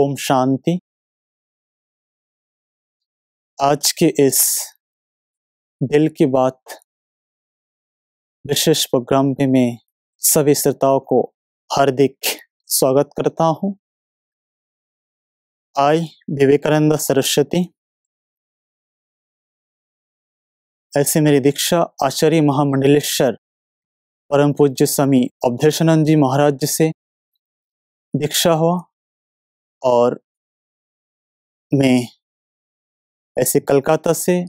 ओम शांति आज के इस दिल की बात विशेष प्रोग्राम में मैं सभी श्रोताओं को हार्दिक स्वागत करता हूं। आई विवेकानंद सरस्वती ऐसे मेरी दीक्षा आचार्य महामंडलेश्वर परम पूज्य स्वामी अवधेशानंद जी महाराज से दीक्षा हुआ और मैं ऐसे कलकाता से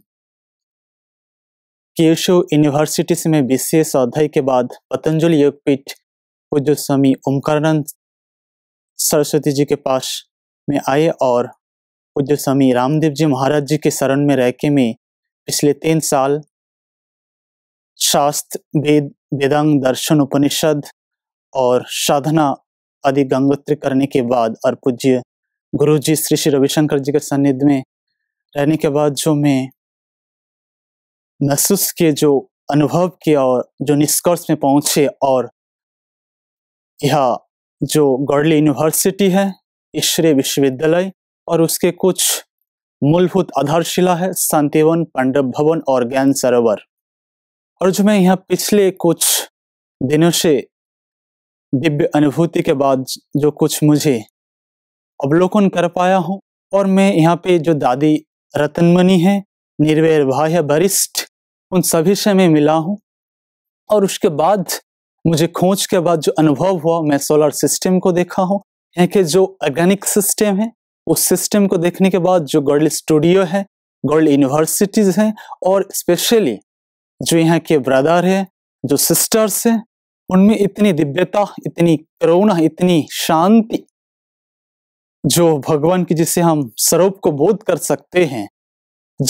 केशव यूनिवर्सिटी से मैं विशेष अध्याय के बाद पतंजलि योगपीठ पूज्य स्वामी ओमकारानंद सरस्वती जी के पास में आए और पूज्य स्वामी रामदेव जी महाराज जी के शरण में रह के मैं पिछले तीन साल शास्त्र वेद वेदांग दर्शन उपनिषद और साधना आदि गंगोत्री करने के बाद और पूज्य गुरु जी श्री श्री रविशंकर जी के सानिध्य में रहने के बाद जो मैं महसूस किए जो अनुभव किया और जो निष्कर्ष में पहुंचे और यह जो गढ़ली यूनिवर्सिटी है ईश्वरीय विश्वविद्यालय और उसके कुछ मूलभूत आधारशिला है शांतिवन पांडव भवन और ज्ञान सरोवर और जो मैं यहाँ पिछले कुछ दिनों से दिव्य अनुभूति के बाद जो कुछ मुझे अवलोकन कर पाया हूँ और मैं यहाँ पे जो दादी रतनमणि है निर्वेर भाई है वरिष्ठ उन सभी से मैं मिला हूँ और उसके बाद मुझे खोज के बाद जो अनुभव हुआ मैं सोलर सिस्टम को देखा हूँ यहाँ के जो ऑर्गेनिक सिस्टम है उस सिस्टम को देखने के बाद जो गर्ल स्टूडियो है गर्ल यूनिवर्सिटीज़ हैं और स्पेशली जो यहाँ के ब्रदर है जो सिस्टर्स हैं उनमें इतनी दिव्यता इतनी करुणा इतनी शांति जो भगवान की जिसे हम स्वरूप को बोध कर सकते हैं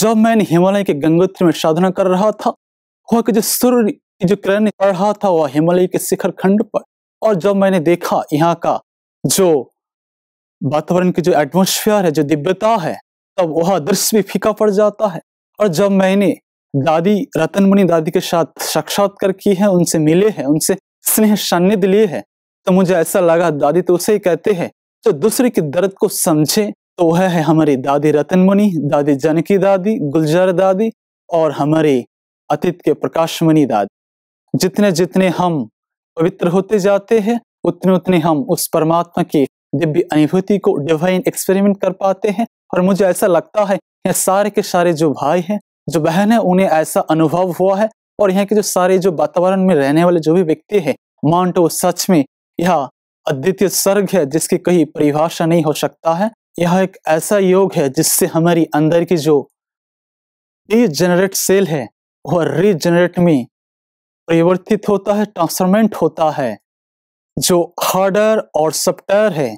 जब मैंने हिमालय के गंगोत्री में साधना कर रहा था वह कि जो सूर्य की जो किरण पड़ रहा था वह हिमालय के शिखर खंड पर और जब मैंने देखा यहाँ का जो वातावरण की जो एटमोस्फियर है जो दिव्यता है तब वह दृश्य भी फीका पड़ जाता है और जब मैंने दादी रतनमुनि दादी के साथ साक्षात्कार की है उनसे मिले हैं उनसे स्नेह सान्निध्य लिए है तो मुझे ऐसा लगा दादी तो उसे ही कहते हैं जो दूसरे के दर्द को समझे तो वह है हमारी दादी रतन मुनि दादी जानकी दादी गुलजार दादी और हमारे अतीत के प्रकाश मुनि दादी जितने जितने हम पवित्र होते जाते हैं उतने उतने हम उस परमात्मा की दिव्य अनुभूति को डिवाइन एक्सपेरिमेंट कर पाते हैं और मुझे ऐसा लगता है ये सारे के सारे जो भाई हैं जो बहन है उन्हें ऐसा अनुभव हुआ है और यहाँ के जो सारे जो वातावरण में रहने वाले जो भी व्यक्ति है ओ सच में यह अद्वितीय स्वर्ग है जिसकी कहीं परिभाषा नहीं हो सकता है यह एक ऐसा योग है जिससे हमारी अंदर की जो रीजनरेट सेल है वह रीजनरेट में परिवर्तित होता है ट्रांसफॉर्मेंट होता है जो हार्डर और सप्टर है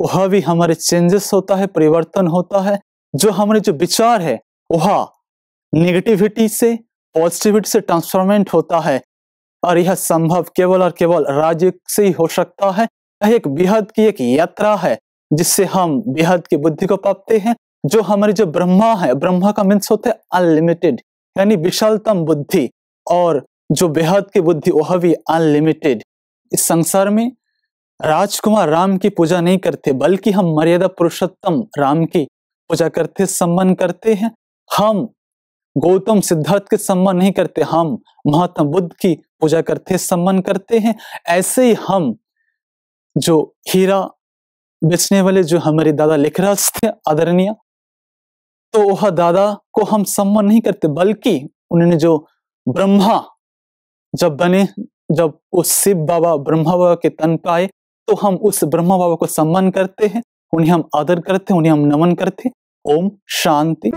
वह भी हमारे चेंजेस होता है परिवर्तन होता है जो हमारे जो विचार है वह निगेटिविटी से पॉजिटिविटी से ट्रांसफॉर्मेंट होता है और यह संभव केवल और केवल राज्य से ही हो सकता है यह एक बेहद की एक यात्रा है जिससे हम बेहद की बुद्धि को पाते हैं जो हमारे जो ब्रह्मा है ब्रह्मा का मीन्स होता है अनलिमिटेड यानी विशालतम बुद्धि और जो बेहद की बुद्धि वह भी अनलिमिटेड इस संसार में राजकुमार राम की पूजा नहीं करते बल्कि हम मर्यादा पुरुषोत्तम राम की पूजा करते सम्मान करते हैं हम गौतम सिद्धार्थ के सम्मान नहीं करते हम महात्मा बुद्ध की पूजा करते सम्मान करते हैं ऐसे ही हम जो हीरा बेचने वाले जो हमारे दादा लेखराज थे आदरणीय तो वह दादा को हम सम्मान नहीं करते बल्कि उन्होंने जो ब्रह्मा जब बने जब उस शिव बाबा ब्रह्मा बाबा के तन पर आए तो हम उस ब्रह्मा बाबा को सम्मान करते हैं उन्हें हम आदर करते हैं उन्हें हम नमन करते हैं ओम शांति